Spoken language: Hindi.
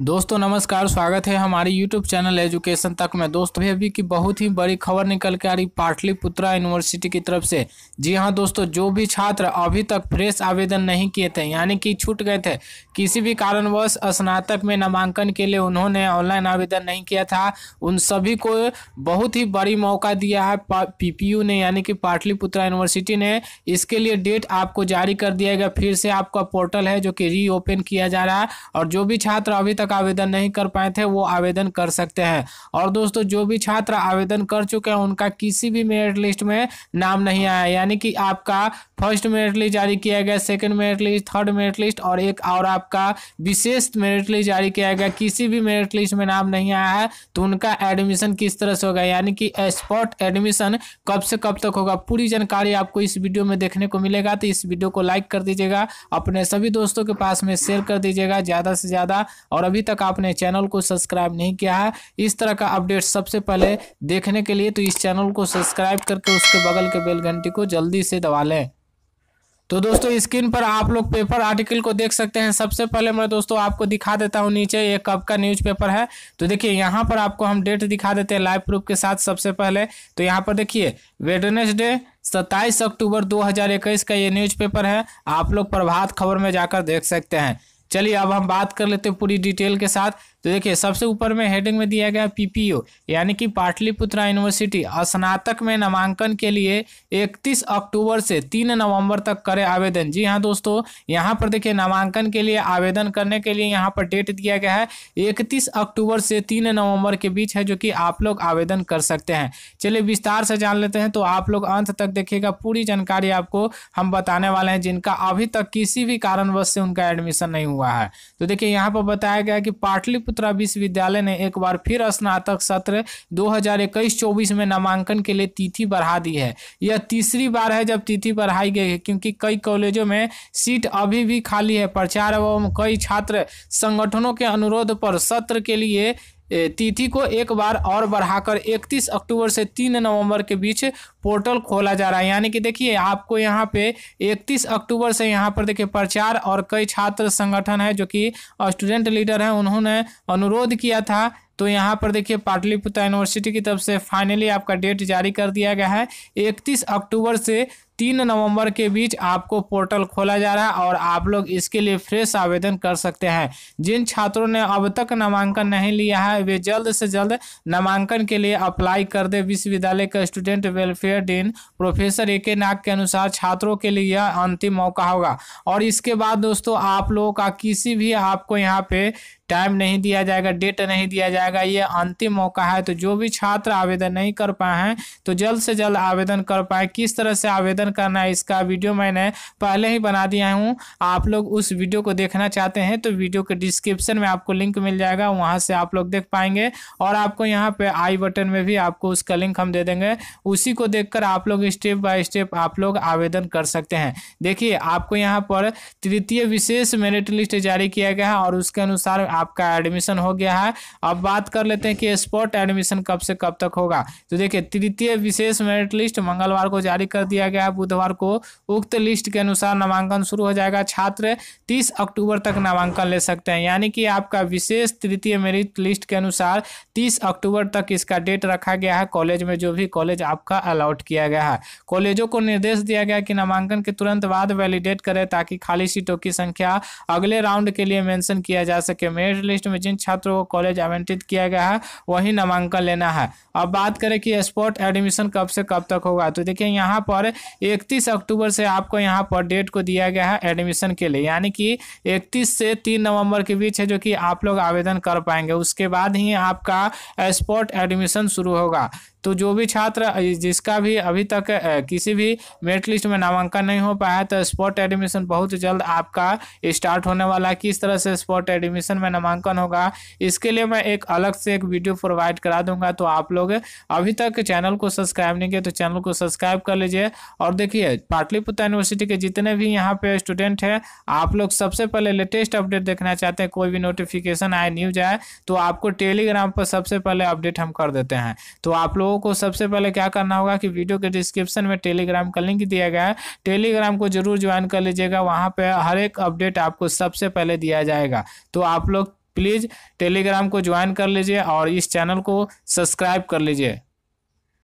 दोस्तों नमस्कार स्वागत है हमारे यूट्यूब चैनल एजुकेशन तक में दोस्तों भी अभी की बहुत ही बड़ी खबर निकल के आ रही पाटलिपुत्रा यूनिवर्सिटी की तरफ से जी हाँ दोस्तों जो भी छात्र अभी तक फ्रेश आवेदन नहीं किए थे यानी कि छूट गए थे किसी भी कारणवश स्नातक में नामांकन के लिए उन्होंने ऑनलाइन आवेदन नहीं किया था उन सभी को बहुत ही बड़ी मौका दिया है पी ने यानी कि पाटलिपुत्रा यूनिवर्सिटी ने इसके लिए डेट आपको जारी कर दिया गया फिर से आपका पोर्टल है जो कि रीओपन किया जा रहा है और जो भी छात्र अभी तक तक आवेदन नहीं कर पाए थे वो आवेदन कर सकते हैं और दोस्तों जो भी छात्र आवेदन कर चुके हैं उनका किसी भी मेरिट लिस्ट में नाम नहीं आया यानी कि आपका फर्स्ट मेरिट लिस्ट जारी किया गया second merit list third merit list और एक और आपका विशेष मेरिट लिस्ट जारी किया गया किसी भी मेरिट लिस्ट में नाम नहीं आया है तो उनका एडमिशन किस तरह से होगा यानी कि स्पॉट एडमिशन कब से कब तक होगा पूरी जानकारी आपको इस वीडियो में देखने को मिलेगा तो इस वीडियो को लाइक कर दीजिएगा अपने सभी दोस्तों के पास में शेयर कर दीजिएगा ज़्यादा से ज़्यादा और अभी तक आपने चैनल को सब्सक्राइब नहीं किया है इस तरह का अपडेट सबसे पहले देखने के लिए तो इस चैनल को सब्सक्राइब करके उसके बगल के बेल घंटी को जल्दी से दबा लें तो दोस्तों स्क्रीन पर आप लोग पेपर आर्टिकल को देख सकते हैं सबसे पहले मैं दोस्तों आपको दिखा देता हूं नीचे ये कब का न्यूज़पेपर है तो देखिए यहाँ पर आपको हम डेट दिखा देते हैं लाइव प्रूफ के साथ सबसे पहले तो यहाँ पर देखिए वेडनेसडे सत्ताईस अक्टूबर 2021 का ये न्यूज़पेपर है आप लोग प्रभात खबर में जाकर देख सकते हैं चलिए अब हम बात कर लेते हैं पूरी डिटेल के साथ तो देखिए सबसे ऊपर में हेडिंग में दिया गया पीपीओ यानी कि पाटलिपुत्रा यूनिवर्सिटी स्नातक में नामांकन के लिए 31 अक्टूबर से 3 नवंबर तक करें आवेदन जी हाँ दोस्तों यहाँ पर देखिए नामांकन के लिए आवेदन करने के लिए यहाँ पर डेट दिया गया है इकतीस अक्टूबर से तीन नवम्बर के बीच है जो कि आप लोग आवेदन कर सकते हैं चलिए विस्तार से जान लेते हैं तो आप लोग अंत तक देखिएगा पूरी जानकारी आपको हम बताने वाले हैं जिनका अभी तक किसी भी कारणवश से उनका एडमिशन नहीं हुआ है तो देखिये यहाँ पर बताया गया कि पाटलिपुत्र पाटलिपुत्र विश्वविद्यालय ने एक बार फिर स्नातक सत्र 2021-24 में नामांकन के लिए तिथि बढ़ा दी है यह तीसरी बार है जब तिथि बढ़ाई गई है क्योंकि कई कॉलेजों में सीट अभी भी खाली है प्रचार एवं कई छात्र संगठनों के अनुरोध पर सत्र के लिए तिथि को एक बार और बढ़ाकर 31 अक्टूबर से 3 नवंबर के बीच पोर्टल खोला जा रहा है यानी कि देखिए आपको यहाँ पे 31 अक्टूबर से यहाँ पर देखिए प्रचार और कई छात्र संगठन है जो कि स्टूडेंट लीडर हैं उन्होंने अनुरोध किया था तो यहाँ पर देखिए पाटलिपुत्र यूनिवर्सिटी की तरफ से फाइनली आपका डेट जारी कर दिया गया है 31 अक्टूबर से तीन नवंबर के बीच आपको पोर्टल खोला जा रहा है और आप लोग इसके लिए फ्रेश आवेदन कर सकते हैं जिन छात्रों ने अब तक नामांकन नहीं लिया है वे जल्द से जल्द नामांकन के लिए अप्लाई कर दे विश्वविद्यालय का student welfare dean professor A K Nag के अनुसार छात्रों के लिए यह अंतिम मौका होगा और इसके बाद दोस्तों आप लोगों का किसी भी आपको यहाँ पे टाइम नहीं दिया जाएगा डेट नहीं दिया जाएगा ये अंतिम मौका है तो जो भी छात्र आवेदन नहीं कर पाए हैं तो जल्द से जल्द आवेदन कर पाए किस तरह से आवेदन आवेदन करना है इसका वीडियो मैंने पहले ही बना दिया हूँ आप लोग उस वीडियो को देखना चाहते हैं तो वीडियो के डिस्क्रिप्शन में आपको लिंक मिल जाएगा वहाँ से आप लोग देख पाएंगे और आपको यहाँ पर आई बटन में भी आपको उसका लिंक हम दे देंगे उसी को देख आप लोग स्टेप बाय स्टेप आप लोग आवेदन कर सकते हैं देखिए आपको यहाँ पर तृतीय विशेष मेरिट लिस्ट जारी किया गया है और उसके अनुसार आपका एडमिशन हो गया है अब बात कर लेते हैं कि स्पॉट एडमिशन कब से कब तक होगा तो देखिए तृतीय विशेष मेरिट लिस्ट मंगलवार को जारी कर दिया गया है बुधवार को उक्त लिस्ट के अनुसार नामांकन शुरू हो जाएगा छात्र तीस अक्टूबर तक नामांकन ले सकते हैं यानी कि आपका विशेष तृतीय मेरिट लिस्ट के अनुसार तीस अक्टूबर तक इसका डेट रखा गया है कॉलेज में जो भी कॉलेज आपका अलाउट किया गया है कॉलेजों को निर्देश दिया गया कि नामांकन के तुरंत बाद वैलिडेट करें ताकि खाली सीटों की संख्या अगले राउंड के लिए मेंशन किया जा सके मेरिट लिस्ट में जिन छात्रों को कॉलेज आवंटित किया गया है वही नामांकन लेना है अब बात करें कि स्पॉट एडमिशन कब से कब तक होगा तो देखिए यहाँ पर इकतीस अक्टूबर से आपको यहाँ पर डेट को दिया गया है एडमिशन के लिए यानी कि इकतीस से तीन नवंबर के बीच है जो कि आप लोग आवेदन कर पाएंगे उसके बाद ही आपका स्पॉट एडमिशन शुरू होगा तो जो भी छात्र जिसका भी अभी तक किसी भी मेरिट लिस्ट में नामांकन नहीं हो पाया तो स्पॉट एडमिशन बहुत जल्द आपका स्टार्ट होने वाला है किस तरह से स्पॉट एडमिशन में नामांकन होगा इसके लिए मैं एक अलग से एक वीडियो प्रोवाइड करा दूंगा तो आप लोग अभी तक चैनल को सब्सक्राइब नहीं किया तो चैनल को सब्सक्राइब कर लीजिए और देखिए पाटलिपुत्र यूनिवर्सिटी के जितने भी यहाँ पे स्टूडेंट हैं आप लोग सबसे पहले लेटेस्ट अपडेट देखना चाहते हैं कोई भी नोटिफिकेशन आए न्यूज आए तो आपको टेलीग्राम पर सबसे पहले अपडेट हम कर देते हैं तो आप लोग लोगों को सबसे पहले क्या करना होगा कि वीडियो के डिस्क्रिप्शन में टेलीग्राम का लिंक दिया गया है टेलीग्राम को जरूर ज्वाइन कर लीजिएगा वहाँ पर हर एक अपडेट आपको सबसे पहले दिया जाएगा तो आप लोग प्लीज़ टेलीग्राम को ज्वाइन कर लीजिए और इस चैनल को सब्सक्राइब कर लीजिए